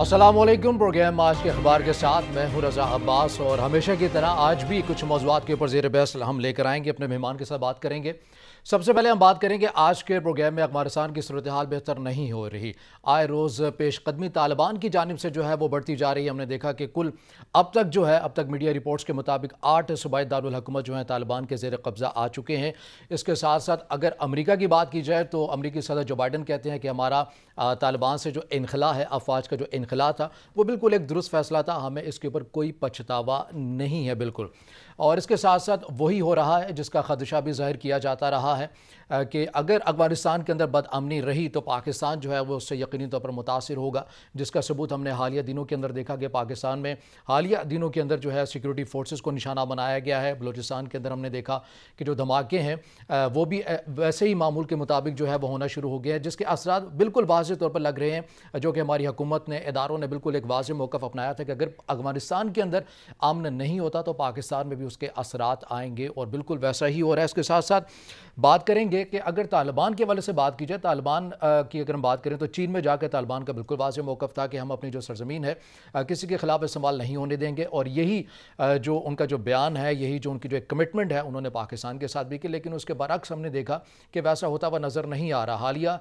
Aslam programme आज के अखबार के साथ मैं हूं रज़ा अब्बास और हमेशा की तरह आज भी कुछ मौजूद के ऊपर जेर बहस हम लेकर आएंगे अपने मेहमान के साथ बात करेंगे सबसे पहले हम बात करेंगे आज के प्रोग्राम में अफगानिस्तान की सूरत हाल बेहतर नहीं हो रही आए रोज़ पेशकदमी तालिबान की जानब से जो है वो बढ़ती जा रही है हमने देखा कि कुल अब तक जो है अब तक मीडिया रिपोर्ट्स के मुताबिक आठ सूबाई दारकूमत जो है तालिबान के जेर कब्ज़ा आ चुके हैं इसके साथ साथ अगर अमरीका की बात की जाए तो अमरीकी सदर जो बाइडन कहते हैं कि हमारा तालिबान से जो इनखला है अफवाज का जो इनखला था वो बिल्कुल एक दुरुस्त फैसला था हमें इसके ऊपर कोई पछतावा नहीं है बिल्कुल और इसके साथ साथ वही हो रहा है जिसका खदशा भी जाहिर किया जाता रहा है कि अगर अफगानिस्तान के अंदर बदअमनी रही तो पाकिस्तान जो है वो उससे यकीनी तौर पर मुतासर होगा जिसका सबूत हमने हालिया दिनों के अंदर देखा कि पाकिस्तान में हालिया दिनों के अंदर जो है सिक्योरिटी फोर्सेज को निशाना बनाया गया है बलूचिस्तान के अंदर हमने देखा कि जो धमाके हैं वो भी वैसे ही मामूल के मुताबिक जो है वह होना शुरू हो गया है जिसके असरा बिल्कुल वाज तौर पर लग रहे हैं जो कि हमारी हुकूमत ने इदारों ने बिल्कुल एक वाज मौक़ अपनाया था कि अगर अफगानिस्तान के अंदर आमन नहीं होता तो पाकिस्तान में भी उसके असरात आएंगे और बिल्कुल वैसा ही हो रहा है इसके साथ साथ बात करेंगे देखेंगे कि अगर तालिबान के हवाले से बात की जाए तालिबान की अगर हम बात करें तो चीन में जाकर तालिबान का बिल्कुल वाज मौक़ था कि हम अपनी जो सरजमीन है किसी के ख़िलाफ़ इस्तेमाल नहीं होने देंगे और यही जो उनका जो बयान है यही जो उनकी जो एक कमिटमेंट है उन्होंने पाकिस्तान के साथ भी की लेकिन उसके बरक्स हमने देखा कि वैसा होता हुआ नज़र नहीं आ रहा हालिया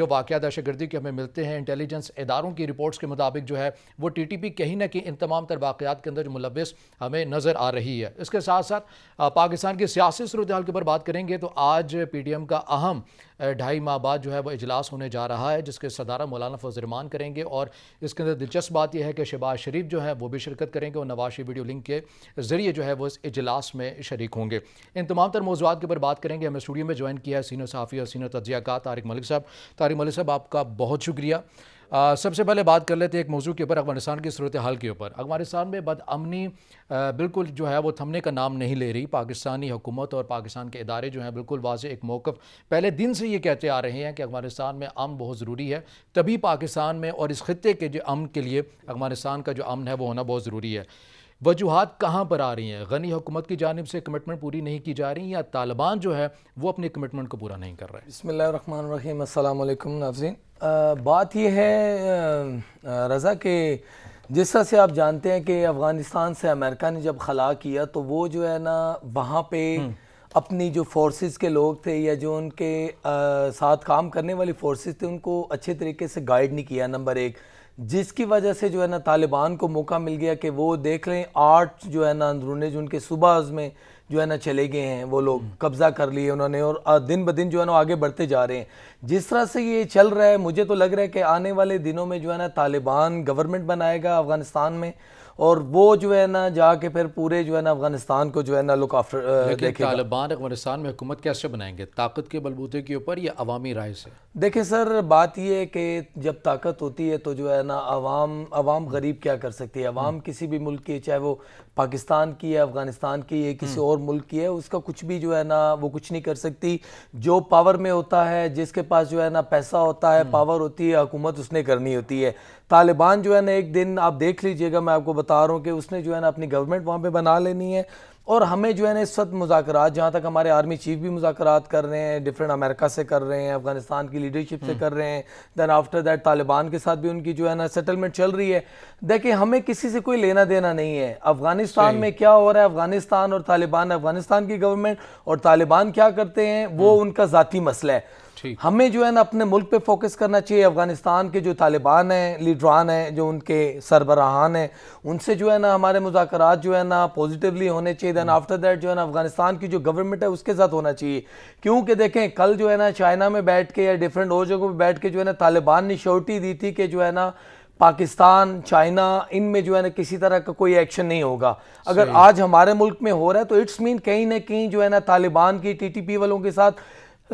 जो वाक़ दहशतगर्दी के हमें मिलते हैं इंटेलिजेंस इदारों की रिपोर्ट्स के मुताबिक जो है वो टी टी पी कहीं ना कहीं इन तमाम तर वाक़ात के अंदर जो मुलविस हमें नज़र आ रही है इसके साथ साथ पाकिस्तान की सियासी सूरत के ऊपर बात करेंगे तो आज पी एम का अहम ढाई माह बाद जो है वो इजलास होने जा रहा है जिसके सदारा मौलाना फजरमान करेंगे और इसके अंदर दिलचस्प बात यह है कि शहबाज शरीफ जो है वो भी शिरकत करेंगे और नवाशी वीडियो लिंक के ज़रिए जो है वो इस इजलास में शरीक होंगे इन तमाम तर मौजूद के ऊपर बात करेंगे हमें स्टूडियो में ज्वाइन किया है सीनियर साफ़ी और सीनियर तजिया का तारिक मलिक साहब तारिक मलिक साहब आपका बहुत शुक्रिया सबसे पहले बात कर लेते हैं एक मौजू के ऊपर अफगानिस्तान की सूरत हाल के ऊपर अफगानिस्तान में बदअमनी बिल्कुल जो है वो थमने का नाम नहीं ले रही पाकिस्तानी हुकूमत और पाकिस्तान के इदारे जो हैं बिल्कुल वाज एक मौक़ पहले दिन से ये कहते आ रहे हैं कि अफगानिस्तान में अम बहुत ज़रूरी है तभी पाकिस्तान में और इस खत्े के जो अम के लिए अफगानिस्तान का जो अमन है वो होना बहुत ज़रूरी है वजूहत कहाँ पर आ रही हैं गनी हुकूमत की जानब से कमिटमेंट पूरी नहीं की जा रही या तालिबान जो है वो अपने कमिटमेंट को पूरा नहीं कर रहे बसमिल रहीम अल्लाम नाजीन बात यह है रज़ा के जिस तरह से आप जानते हैं कि अफ़गानिस्तान से अमेरिका ने जब खला किया तो वो जो है ना वहाँ पे हम्म। अपनी जो फोर्सेस के लोग थे या जो उनके आ, साथ काम करने वाली फोर्सेस थे उनको अच्छे तरीके से गाइड नहीं किया नंबर एक जिसकी वजह से जो है ना तालिबान को मौका मिल गया कि वो देख लें आठ जो है ना अंदरून जो उनके सुबह में जो है ना चले गए हैं वो लोग हम्म। कब्ज़ा कर लिए उन्होंने और दिन ब दिन जो है ना आगे बढ़ते जा रहे हैं जिस तरह से ये चल रहा है मुझे तो लग रहा है कि आने वाले दिनों में जो है ना तालिबान गवर्नमेंट बनाएगा अफगानिस्तान में और वो जो है ना जाके फिर पूरे जो है ना अफगानिस्तान को जो है ना uh, look after Taliban Afghanistan में हुकूमत कैसे बनाएंगे ताकत के बलबूते के ऊपर या अवामी राय से देखिए सर बात यह है कि जब ताकत होती है तो जो है ना आवाम अवाम गरीब क्या कर सकती है अवाम हम्म। किसी भी मुल्क की चाहे वो पाकिस्तान की है अफगानिस्तान की है किसी हम्म। और मुल्क की है उसका कुछ भी जो है ना वो कुछ नहीं कर सकती जो पावर में होता है जिसके पास जो है ना पैसा होता है हम्म। पावर होती है हुकूमत उसने करनी होती है तालिबान जो है ना एक दिन आप देख लीजिएगा मैं आपको बता रहा हूँ कि उसने जो है ना अपनी गवर्नमेंट वहाँ पर बना लेनी है और हमें जो है ना इस वक्त मुजाकर जहाँ तक हमारे आर्मी चीफ भी मुजाकर कर रहे हैं डिफरेंट अमेरिका से कर रहे हैं अफगानिस्तान की लीडरशिप से हम्म। कर रहे हैं दैन आफ्टर दैट तालिबान के साथ भी उनकी जो है ना सेटलमेंट चल रही है देखिए हमें किसी से कोई लेना देना नहीं है अफगानिस्तान में क्या हो रहा है अफगानिस्तान और तालिबान अफगानिस्तान की गवर्नमेंट और तालिबान क्या करते हैं वो हम्म। उनका ज़ाती मसला है हमें जो है ना अपने मुल्क पे फोकस करना चाहिए अफगानिस्तान के जो तालिबान हैं लीडरान हैं जो उनके सरबराहान हैं उनसे जो है ना हमारे मुजाकर जो है ना पॉजिटिवली होने चाहिए देन आफ्टर दैट जो है ना अफगानिस्तान की जो गवर्नमेंट है उसके साथ होना चाहिए क्योंकि देखें कल जो है ना चाइना में बैठ के या डिफरेंट और जगहों पर बैठ के जो है ना तालिबान ने श्योरिटी दी थी कि जो है ना पाकिस्तान चाइना इन में जो है ना किसी तरह का कोई एक्शन नहीं होगा अगर आज हमारे मुल्क में हो रहा है तो इट्स मीन कहीं ना कहीं जो है ना तालिबान की टीटीपी वालों के साथ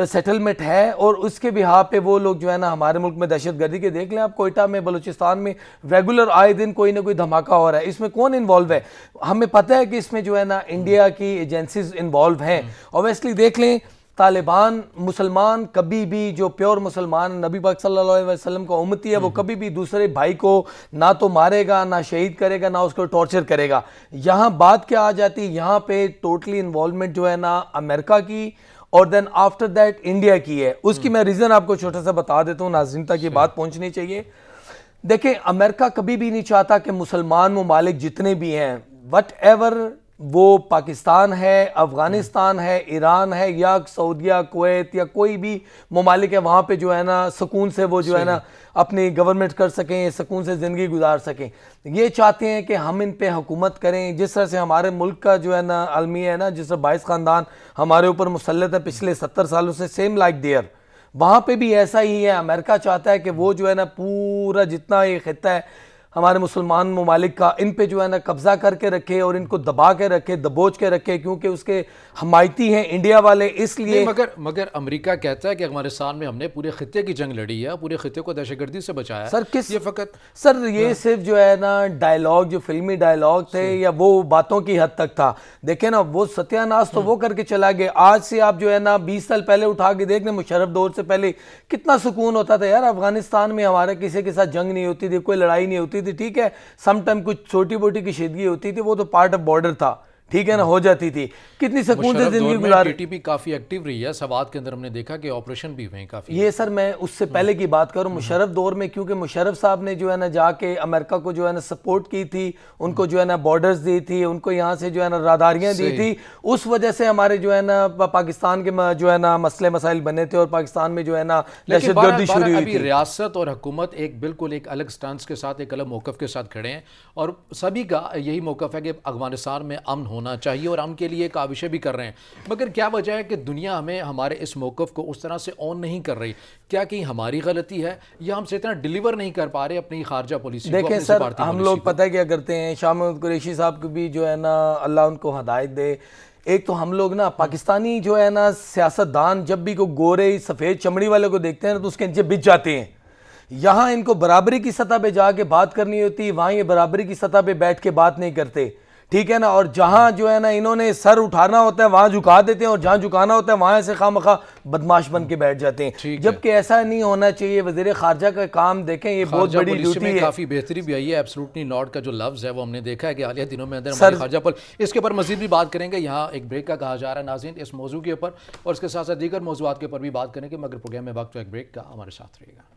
सेटलमेंट है और उसके बिहा पे वो लोग जो है ना हमारे मुल्क में दहशत गर्दी के देख लें आप कोयटा में बलूचिस्तान में रेगुलर आए दिन कोई ना कोई धमाका हो रहा है इसमें कौन इन्वॉल्व है हमें पता है कि इसमें जो है ना इंडिया की एजेंसीज इन्वॉल्व हैं ओबियसली देख लें तालिबान मुसलमान कभी भी जो प्योर मुसलमान नबी पाक सल्लल्लाहु अलैहि वसल्लम का उम्मती है वो हम्म। कभी भी दूसरे भाई को ना तो मारेगा ना शहीद करेगा ना उसको टॉर्चर करेगा यहाँ बात क्या आ जाती है यहाँ पे टोटली इन्वॉल्वमेंट जो है ना अमेरिका की और देन आफ्टर दैट इंडिया की है उसकी hmm. मैं रीज़न आपको छोटा सा बता देता हूँ नाजिन तक ये बात पहुंचनी चाहिए देखें अमेरिका कभी भी नहीं चाहता कि मुसलमान ममालिक जितने भी हैं वट एवर वो पाकिस्तान है अफ़गानिस्तान है ईरान है या सऊदिया कोवैत या कोई भी ममालिक है वहाँ पे जो है ना सुकून से वो जो है ना अपनी गवर्नमेंट कर सकें सुकून से ज़िंदगी गुजार सकें ये चाहते हैं कि हम इन पर हुकूमत करें जिस तरह से हमारे मुल्क का जो है ना अलमी है ना जिस तरह बाईस ख़ानदान हमारे ऊपर मुसलत है पिछले सत्तर सालों से सेम लाइक देयर वहाँ पर भी ऐसा ही है अमेरिका चाहता है कि वो जो है ना पूरा जितना ये खत्ता है हमारे मुसलमान ममालिक का इन पे जो है ना कब्ज़ा करके रखे और इनको दबा के रखे दबोच के रखे क्योंकि उसके हमायती हैं इंडिया वाले इसलिए मगर मगर अमेरिका कहता है कि अफगानिस्तान में हमने पूरे खत्े की जंग लड़ी है पूरे खत्े को दहशतगर्दी से बचाया सर किस ये फकत सर ये हाँ। सिर्फ जो है ना डायलॉग जो फिल्मी डायलॉग थे या वो बातों की हद तक था देखे ना वो सत्यानाश तो हम्म। वो करके चला गया आज से आप जो है ना बीस साल पहले उठा के देख लें मुशरफ दौर से पहले कितना सुकून होता था यार अफगानिस्तान में हमारे किसी के साथ जंग नहीं होती थी कोई लड़ाई नहीं होती थी ठीक है समटाइम कुछ छोटी मोटी की शेदगी होती थी वो तो पार्ट ऑफ बॉर्डर था ठीक है ना हो जाती थी कितनी सकून से जिंदगी गुजार टीटीपी काफी एक्टिव रही है सवाद के अंदर हमने देखा कि ऑपरेशन भी हुए काफी ये सर मैं उससे पहले हम्म। की बात करूं हम्म। मुशरफ दौर में क्योंकि मुशरफ साहब ने जो है ना जाके अमेरिका को जो है ना सपोर्ट की थी उनको हम्म। जो है ना बॉर्डर्स दी थी उनको यहाँ से जो है ना रादारियाँ दी थी उस वजह से हमारे जो है ना पाकिस्तान के जो है ना मसले मसाइल बने थे और पाकिस्तान में जो है ना दहशतगर्दी शुरू हुई रियासत और हुकूमत एक बिल्कुल एक अलग स्टांस के साथ एक अलग मौकफ के साथ खड़े हैं और सभी का यही मौकफ है कि अफगानिस्तान में अमन होना होना चाहिए और हम के लिए काविशें भी कर रहे हैं मगर क्या वजह है कि दुनिया हमें हमारे इस मौक़ को उस तरह से ऑन नहीं कर रही क्या कहीं हमारी गलती है या हमसे इतना डिलीवर नहीं कर पा रहे अपनी खारजा पॉलिसी देखें सर हम लोग पता क्या करते हैं शाह महमूद कुरेशी साहब को भी जो है ना अल्लाह उनको हदायत दे एक तो हम लोग ना पाकिस्तानी जो है ना सियासतदान जब भी कोई गोरे सफ़ेद चमड़ी वाले को देखते हैं तो उसके नीचे बिच जाते हैं यहाँ इनको बराबरी की सतह पे जाके बात करनी होती है वहाँ ये बराबरी की सतह पे बैठ के बात नहीं करते ठीक है ना और जहाँ जो है ना इन्होंने सर उठाना होता है वहाँ झुका देते हैं और जहाँ झुकाना होता है वहाँ से खाम खा बदमाश बन के बैठ जाते हैं जबकि ऐसा नहीं होना चाहिए वजीर खारजा का काम देखें ये बहुत बड़ी ड्यूटी है काफ़ी बेहतरी भी आई है एब्सोल्युटली नॉट का जो लफ्ज़ है वो हमने देखा है कि हालिया दिनों में अंदर सर... खारजा पर इसके ऊपर मजीद भी बात करेंगे यहाँ एक ब्रेक का कहा जा रहा है नाजीन इस मौजू के ऊपर और इसके साथ साथ दीगर मौजूद के ऊपर भी बात करेंगे मगर प्रोग्राम में वक्त तो एक ब्रेक का हमारे साथ रहेगा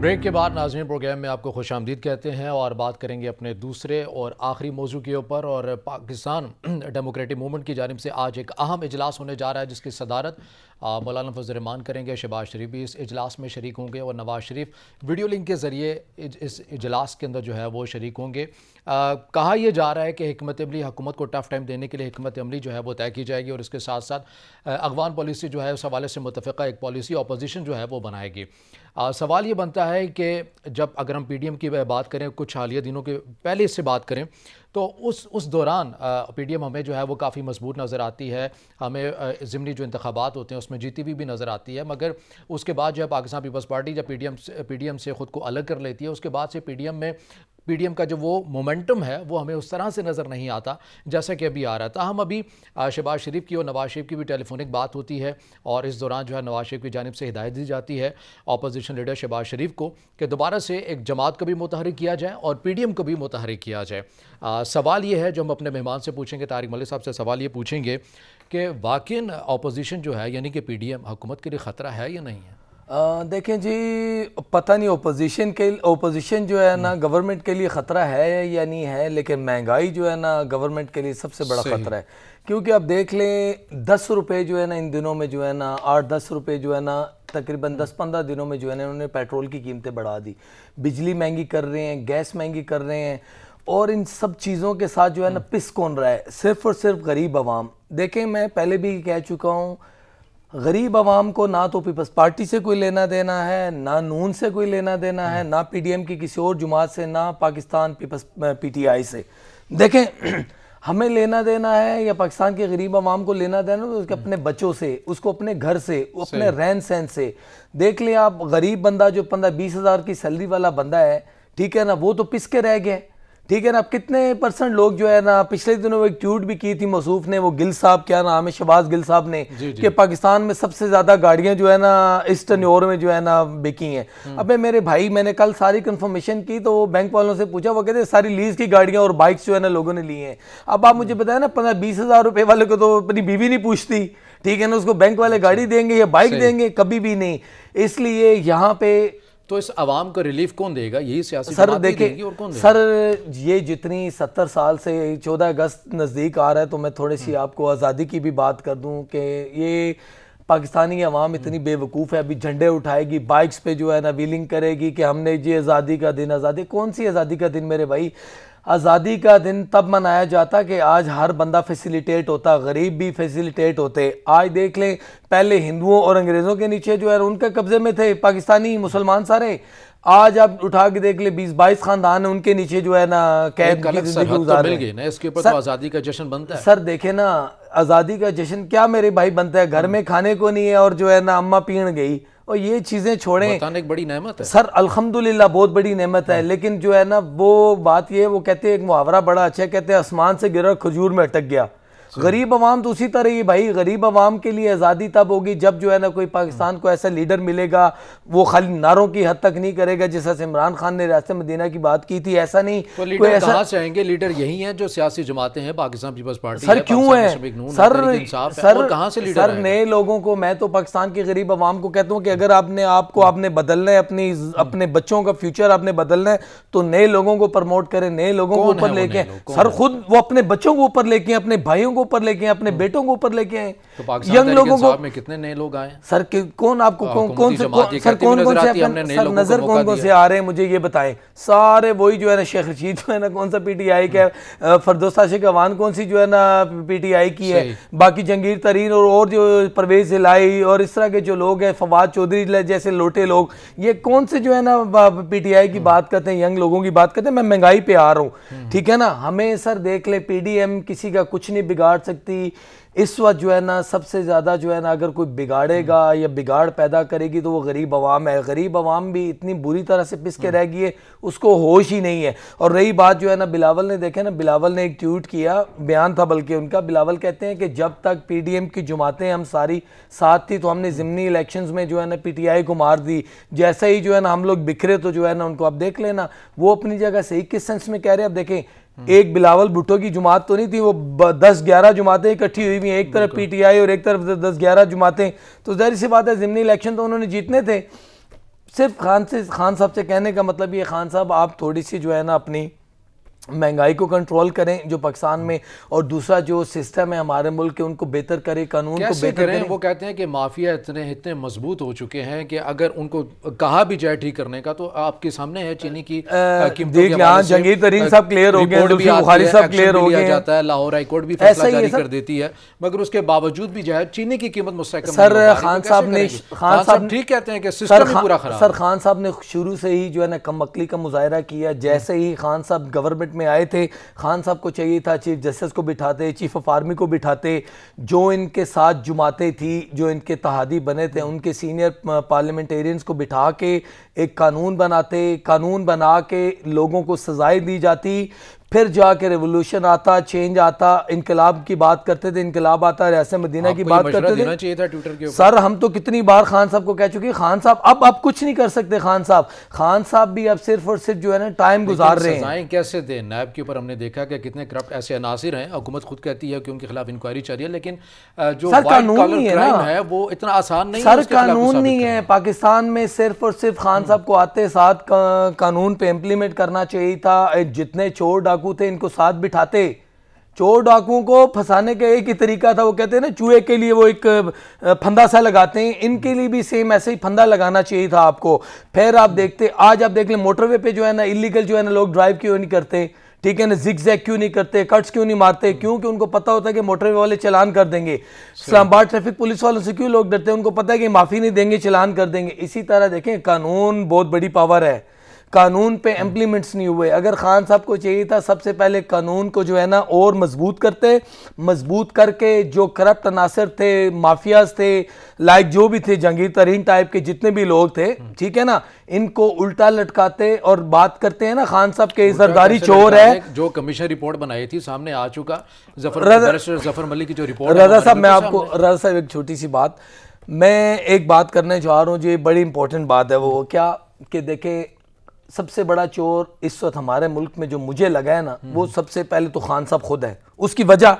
ब्रेक के बाद नाजरन प्रोग्राम में आपको खुश आमदीद कहते हैं और बात करेंगे अपने दूसरे और आखिरी मौजू के ऊपर और पाकिस्तान डेमोक्रेटिक मूवमेंट की जानब से आज एक अहम इजलास होने जा रहा है जिसकी सदारत मौलाना रमान करेंगे शहबाज शरीफ भी इस इजलास में शरीक होंगे और नवाज शरीफ वीडियो लिंक के ज़रिए इस इजलास के अंदर जो है वो शरीक होंगे कहा यह जा रहा है कि हमत अमली हुकूमत को टफ टाइम देने के लिए हमत अमली जो है वो तय की जाएगी और इसके साथ साथ अगवान पॉलिसी जो है उस हवाले से मुतफ़ा एक पॉलिसी अपोजिशन जो है वो बनाएगी आ, सवाल ये बनता है कि जब अगर हम पी डी एम की बात करें कुछ हालिया दिनों के पहले इससे बात करें तो उस उस दौरान पी डी एम हमें जो है वो काफ़ी मजबूत नज़र आती है हमें ज़मनी जो इंतबात होते हैं उसमें जीती हुई भी, भी नज़र आती है मगर उसके बाद जो है पाकिस्तान पीपल्स पार्टी जब P D M P D M से ख़ुद को अलग कर लेती है उसके बाद से पी डी एम में पीडीएम का जो वो मोमेंटम है वो हमें उस तरह से नज़र नहीं आता जैसा कि अभी आ रहा था हम अभी शहबाज शरीफ की और नवाज शरीफ की भी टेलीफोनिक बात होती है और इस दौरान जो है नवाज शरीफ की जानब से हिदायत दी जाती है अपोजिशन लीडर शहबाज शरीफ को कि दोबारा से एक जमात को भी मुतहरक किया जाए और पी डी एम को भी मुतहरक किया जाए आ, सवाल ये है जो हम अपने मेहमान से पूछेंगे तारिक मलिक साहब से सवाल ये पूछेंगे कि वाकिन अपोजिशन जो है यानी कि पी डी एम हुकूमत के लिए ख़तरा है या नहीं है देखें जी पता नहीं ओपोजिशन के ओपोजिशन जो है ना गवर्नमेंट के लिए ख़तरा है या नहीं है लेकिन महंगाई जो है ना गवर्नमेंट के लिए सबसे बड़ा ख़तरा है क्योंकि आप देख लें दस रुपये जो है ना इन दिनों में जो है ना आठ दस रुपये जो है ना तकरीबन दस पंद्रह दिनों में जो है ना उन्होंने पेट्रोल की कीमतें बढ़ा दी बिजली महंगी कर रहे हैं गैस महंगी कर रहे हैं और इन सब चीज़ों के साथ जो है ना पिस हम्म। कौन रहा है सिर्फ और सिर्फ गरीब आवाम देखें मैं पहले भी कह चुका हूँ गरीब आवाम को ना तो पीपल्स पार्टी से कोई लेना देना है ना नून से कोई लेना देना है ना पीडीएम की किसी और जुमात से ना पाकिस्तान पीपल्स पीटीआई से देखें हमें लेना देना है या पाकिस्तान के गरीब आवाम को लेना देना है तो उसके अपने बच्चों से उसको अपने घर से अपने रहन सहन से देख लें आप गरीब बंदा जो बंदा बीस हज़ार की सैलरी वाला बंदा है ठीक है ना वो तो पिस के रह गए ठीक है ना अब कितने परसेंट लोग जो है ना पिछले दिनों वो एक ट्वीट भी की थी मसूफ ने वो गिल साहब क्या नाम है शबाज गिल साहब ने कि पाकिस्तान में सबसे ज़्यादा गाड़ियाँ जो है ना ईस्टर्न योर में जो है ना बिकी हैं हम्म। अब मैं मेरे भाई मैंने कल सारी कंफर्मेशन की तो वो बैंक वालों से पूछा वो कहते सारी लीज की गाड़ियाँ और बाइक्स जो है ना लोगों ने ली हैं अब आप मुझे हम्म। बताए ना पंद्रह बीस हज़ार रुपये वाले को तो अपनी बीवी नहीं पूछती ठीक है ना उसको बैंक वाले गाड़ी देंगे या बाइक देंगे कभी भी नहीं इसलिए यहाँ पे तो इस आवाम को रिलीफ कौन देगा यही सियासी सर देखिए और कौन सर ये जितनी सत्तर साल से चौदह अगस्त नज़दीक आ रहा है तो मैं थोड़ी सी हम्म। आपको आज़ादी की भी बात कर दूँ कि ये पाकिस्तानी अवाम इतनी हम्म। बेवकूफ़ है अभी झंडे उठाएगी बाइक्स पे जो है ना व्हीलिंग करेगी कि हमने जी आज़ादी का दिन आज़ादी कौन सी आज़ादी का दिन मेरे भाई आज़ादी का दिन तब मनाया जाता कि आज हर बंदा फैसिलिटेट होता गरीब भी फैसिलिटेट होते आज देख लें पहले हिंदुओं और अंग्रेज़ों के नीचे जो है उनके कब्ज़े में थे पाकिस्तानी मुसलमान सारे आज आप उठा के देख ले बीस बाईस खानदान है उनके नीचे जो है ना कैद की तो, तो आज़ादी का जश्न बनता है सर देखे ना आज़ादी का जश्न क्या मेरे भाई बनता है घर हम्म। में खाने को नहीं है और जो है ना अम्मा पीण गई और ये चीज़ें छोड़ें एक बड़ी नेमत है सर अल्हम्दुलिल्लाह बहुत बड़ी नेमत है हाँ। लेकिन जो है ना वो बात ये वो कहते हैं एक मुहावरा बड़ा अच्छा है कहते हैं आसमान से गिरा खजूर में अटक गया अच्छा। गरीब आवाम तो उसी तरह ही भाई गरीब आवाम के लिए आज़ादी तब होगी जब जो है ना कोई पाकिस्तान को ऐसा लीडर मिलेगा वो खाली नारों की हद तक नहीं करेगा जिस तरह इमरान खान ने रास्ते मदीना की बात की थी ऐसा नहीं तो लीडर कोई ऐसा चाहेंगे लीडर यही है जो सियासी जमाते हैं पाकिस्तान पीपल्स पार्टी सर क्यों है सर सर कहाँ से लीडर सर नए लोगों को मैं तो पाकिस्तान के गरीब आवाम को कहता हूँ कि अगर आपने आपको आपने बदलना है अपनी हम्म। अपने बच्चों का फ्यूचर आपने बदलना है तो नए लोगों को प्रमोट करें नए लोगों को ऊपर लेके सर खुद वो अपने बच्चों को ऊपर लेके अपने भाइयों को को ऊपर लेके आए अपने हम्म। बेटों को ऊपर लेके आए तो यंग लोगों को में कितने नए लोग आए सर कौन आपको कौन से सर कौन कौन से सर नजर कौन कौन से आ रहे हैं मुझे ये बताएं सारे वही जो है ना शेख रशीद जो है ना कौन सा पीटीआई का हम्म। फरदोस्ता शेख अवान कौन सी जो है ना पीटीआई की है बाकी जंगीर तरीन और और जो परवेज हिलाई और इस तरह के जो लोग हैं फवाद चौधरी जैसे लोटे लोग ये कौन से जो है ना पीटीआई की हम्म। बात करते हैं यंग लोगों की बात करते हैं मैं महंगाई पे आ रहा हूँ ठीक है ना हमें सर देख ले पीडीएम किसी का कुछ नहीं बिगाड़ बिगाड़ सकती इस वक्त जो है ना सबसे ज़्यादा जो है ना अगर कोई बिगाड़ेगा या बिगाड़ पैदा करेगी तो वो गरीब आवाम है गरीब आवाम भी इतनी बुरी तरह से पिस के रह गई है उसको होश ही नहीं है और रही बात जो है ना बिलावल ने देखा ना बिलावल ने एक ट्वीट किया बयान था बल्कि उनका बिलावल कहते हैं कि जब तक पी डी एम की जमातें हम सारी साथ थी तो हमने ज़िमनी इलेक्शन में जो है ना पी टी आई को मार दी जैसे ही जो है ना हम लोग बिखरे तो जो है ना उनको आप देख लेना वो अपनी जगह सही किस सेंस में कह रहे हैं आप देखें एक बिलावल भुट्टो की जुमात तो नहीं थी वो दस ग्यारह जुमातें इकट्ठी हुई हुई हैं एक तरफ पीटीआई और एक तरफ दस ग्यारह जुमातें तो जहर सी बात है ज़िमनी इलेक्शन तो उन्होंने जीतने थे सिर्फ खान से खान साहब से कहने का मतलब ये खान साहब आप थोड़ी सी जो है ना अपनी महंगाई को कंट्रोल करें जो पाकिस्तान में और दूसरा जो सिस्टम है हमारे मुल्क के उनको बेहतर करें कानून को बेहतर करें? वो कहते हैं कि माफिया इतने इतने मजबूत हो चुके हैं कि अगर उनको कहा भी जाए ठीक करने का तो आपके सामने है चीनी की देख यहाँ जंगीर तरीन साहब क्लियर हो गए साहब क्लियर हो गया जाता है लाहौर हाईकोर्ट भी फैसला जारी कर देती है मगर उसके बावजूद भी जो है चीनी की कीमत मुस्तक सर तो खान साहब ने खान साहब ठीक कहते हैं कि पूरा सर खान साहब ने शुरू से ही जो है ना कम का मुजाहरा किया जैसे ही खान साहब गवर्नमेंट में आए थे खान साहब को चाहिए था चीफ जस्टिस को बिठाते चीफ ऑफ आर्मी को बिठाते जो इनके साथ जुमाते थी जो इनके तहादी बने थे उनके सीनियर पार्लियामेंटेरियंस को बिठा के एक कानून बनाते कानून बना के लोगों को सजाएं दी जाती फिर जाके रेवोल्यूशन आता चेंज आता इनकलाब की बात करते थे इनकलाब आता रियासत मदीना की बात करते थे सर हम तो कितनी बार खान साहब को कह चुके खान साहब अब अब कुछ नहीं कर सकते खान साहब खान साहब भी अब सिर्फ और सिर्फ जो है ना टाइम गुजार रहे हैं कैसे दे नायब के ऊपर हमने देखा कि कितने करप्ट ऐसे अनासर हैं हुकूमत खुद कहती है कि उनके खिलाफ इंक्वायरी है लेकिन जो सर कानून नहीं है ना है वो इतना आसान नहीं सर कानून नहीं है पाकिस्तान में सिर्फ और सिर्फ खान हम्म। साहब को आते साथ कानून पे इम्प्लीमेंट करना चाहिए था जितने चोर डाकू थे इनको साथ बिठाते चोर डाकुओं को फंसाने का एक ही तरीका था वो कहते हैं ना चूहे के लिए वो एक फंदा सा लगाते हैं इनके लिए भी सेम ऐसे ही फंदा लगाना चाहिए था आपको फिर आप देखते आज आप देख लें मोटरवे पे जो है ना इलीगल जो है ना लोग ड्राइव क्यों नहीं करते ठीक है ना जिक जैक क्यों नहीं करते कट्स क्यों नहीं मारते क्योंकि उनको पता होता है कि मोटरवे वाले चलान कर देंगे इस्लामाबाद ट्रैफिक पुलिस वालों से क्यों लोग डरते हैं उनको पता है कि माफ़ी नहीं देंगे चलान कर देंगे इसी तरह देखें कानून बहुत बड़ी पावर है कानून पे इम्प्लीमेंट्स हाँ। नहीं हुए अगर खान साहब को चाहिए था सबसे पहले कानून को जो है ना और मजबूत करते मजबूत करके जो करप्ट अनासर थे माफियाज थे लाइक जो भी थे जंगीर तरीन टाइप के जितने भी लोग थे हाँ। ठीक है ना इनको उल्टा लटकाते और बात करते हैं ना खान साहब के सरदारी चोर है जो कमीशन रिपोर्ट बनाई थी सामने आ चुका जफर जफर मलिक की जो रिपोर्ट साहब मैं आपको राजा साहब एक छोटी सी बात मैं एक बात करने चाह रहा हूँ जो बड़ी इंपॉर्टेंट बात है वो क्या कि देखें सबसे बड़ा चोर इस वक्त हमारे मुल्क में जो मुझे लगा है ना हम्म। वो सबसे पहले तो खान साहब खुद है उसकी वजह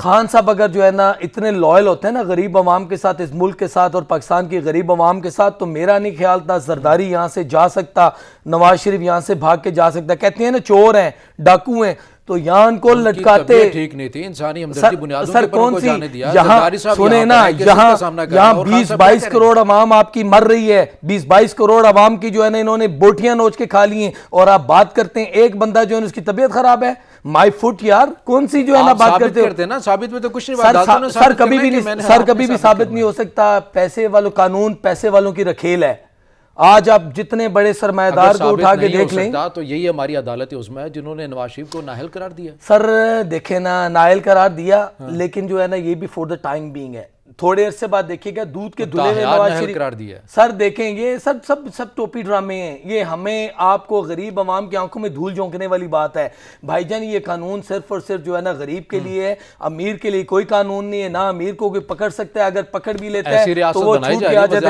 खान साहब अगर जो है ना इतने लॉयल होते हैं ना गरीब आवाम के साथ इस मुल्क के साथ और पाकिस्तान की गरीब आवाम के साथ तो मेरा नहीं ख्याल था जरदारी यहाँ से जा सकता नवाज शरीफ यहाँ से भाग के जा सकता कहते हैं ना चोर हैं डाकू हैं तो यहाँ उनको लटकाते ठीक नहीं थी इंसानी सर कौन सी यहाँ सुने ना यहाँ यहाँ बीस बाईस करोड़ अवाम आपकी मर रही है बीस बाईस करोड़ अवाम की जो है ना इन्होंने बोटियां नोच के खा ली हैं और आप बात करते हैं एक बंदा जो है उसकी तबीयत खराब है माई फुट यार कौन सी जो है ना बात करते करते ना साबित में तो कुछ नहीं सर, सर कभी भी सर कभी भी साबित नहीं हो सकता पैसे वालों कानून पैसे वालों की रखेल है आज आप जितने बड़े सरमादार को उठा के देख लें तो यही हमारी अदालत उसमें है जिन्होंने नवाज शरीफ को नाहल करार दिया सर देखे ना नाहल करार दिया हाँ। लेकिन जो है ना ये भी फॉर द टाइम बींग है थोड़े अरसे बाद देखिएगा दूध के धुले में नवाज शरीफ सर देखेंगे सब सब सब टोपी ड्रामे हैं ये हमें आपको गरीब आवाम की आंखों में धूल झोंकने वाली बात है भाईजान ये कानून सिर्फ और सिर्फ जो है ना गरीब के लिए है अमीर के लिए कोई कानून नहीं है ना अमीर को कोई पकड़ सकता है अगर पकड़ भी लेते हैं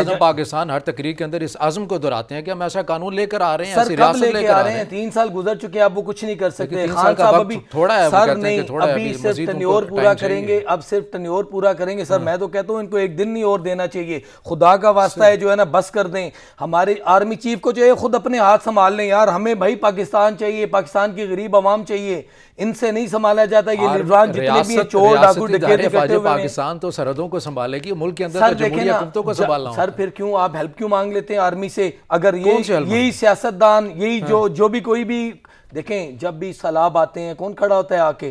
तो पाकिस्तान हर तकरीर के अंदर इस आजम को दोहराते हैं कि हम ऐसा कानून लेकर आ रहे हैं सर कब लेकर आ रहे हैं तीन साल गुजर चुके हैं आप वो कुछ नहीं कर सकते खान साहब अभी थोड़ा सर नहीं अभी सिर्फ टन्योर पूरा करेंगे अब सिर्फ टन्योर पूरा करेंगे सर हाँ। मैं तो कहता हूँ इनको एक दिन नहीं और देना चाहिए खुदा का वास्ता है जो है ना बस कर दें हमारे आर्मी चीफ को जो है खुद अपने हाथ संभाल लें यार हमें भाई पाकिस्तान चाहिए पाकिस्तान की गरीब आवाम चाहिए इनसे नहीं संभाला जाता ये जितने भी चोर डाकू पाकिस्तान तो सरहदों को संभालेगी मुल्क के अंदर तो को सर फिर क्यों आप हेल्प क्यों मांग लेते हैं आर्मी से अगर ये यही सियासतदान यही जो हाँ। जो भी कोई भी देखें जब भी सलाब आते हैं कौन खड़ा होता है आके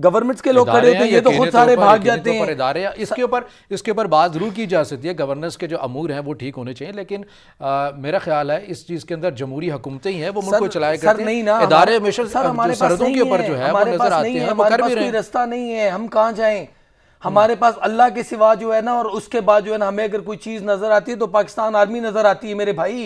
गवर्नमेंट्स के लोग खड़े होते हैं ये तो खुद तो सारे भाग जाते तो हैं इदारे इसके ऊपर इसके ऊपर बात जरूर की जा सकती है गवर्नेंस के जो अमूर हैं वो ठीक होने चाहिए लेकिन आ, मेरा ख्याल है इस चीज़ के अंदर जमहूरी हुकूमतें ही हैं वो मुल्क को चलाया करती नहीं ना इदारे हमेशा सरहदों के ऊपर जो है वो नजर आते हैं वो कर भी रहे रास्ता नहीं है हम कहाँ जाएँ हमारे हम्म। पास अल्लाह के सिवा जो है ना और उसके बाद जो है ना हमें अगर कोई चीज़ नज़र आती है तो पाकिस्तान आर्मी नज़र आती है मेरे भाई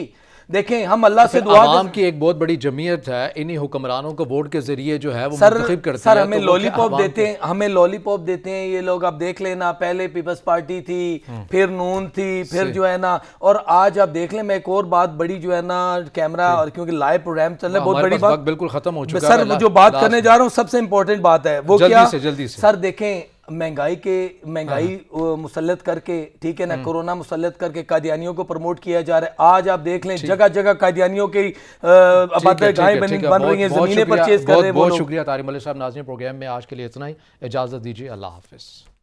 देखें हम अल्लाह से दुआ आवाम की एक बहुत बड़ी जमीयत है इन्हीं हुक्मरानों को वोट के जरिए जो है वो सर करते सर हमें तो लॉलीपॉप देते हैं हमें लॉलीपॉप देते हैं ये लोग आप देख लेना पहले पीपल्स पार्टी थी हम्म। फिर नून थी फिर जो है ना और आज आप देख लें मैं एक और बात बड़ी जो है ना कैमरा और क्योंकि लाइव प्रोग्राम चल रहा है हाँ, बहुत बड़ी बात बिल्कुल खत्म हो चुका है सर जो बात करने जा रहा हूँ सबसे इम्पोर्टेंट बात है वो क्या जल्दी सर देखें महंगाई के महंगाई हाँ, हाँ। मुसलत करके ठीक है ना हम्म। कोरोना मुसलत करके कादियानियों को प्रमोट किया जा रहा है आज आप देख लें जगह जगह कादियानियों की गायें बन रही जमीनें परचेज कर रहे हैं बहुत शुक्रिया तारिम अली साहब नाजन प्रोग्राम में आज के लिए इतना ही इजाज़त दीजिए अल्लाह हाफिज़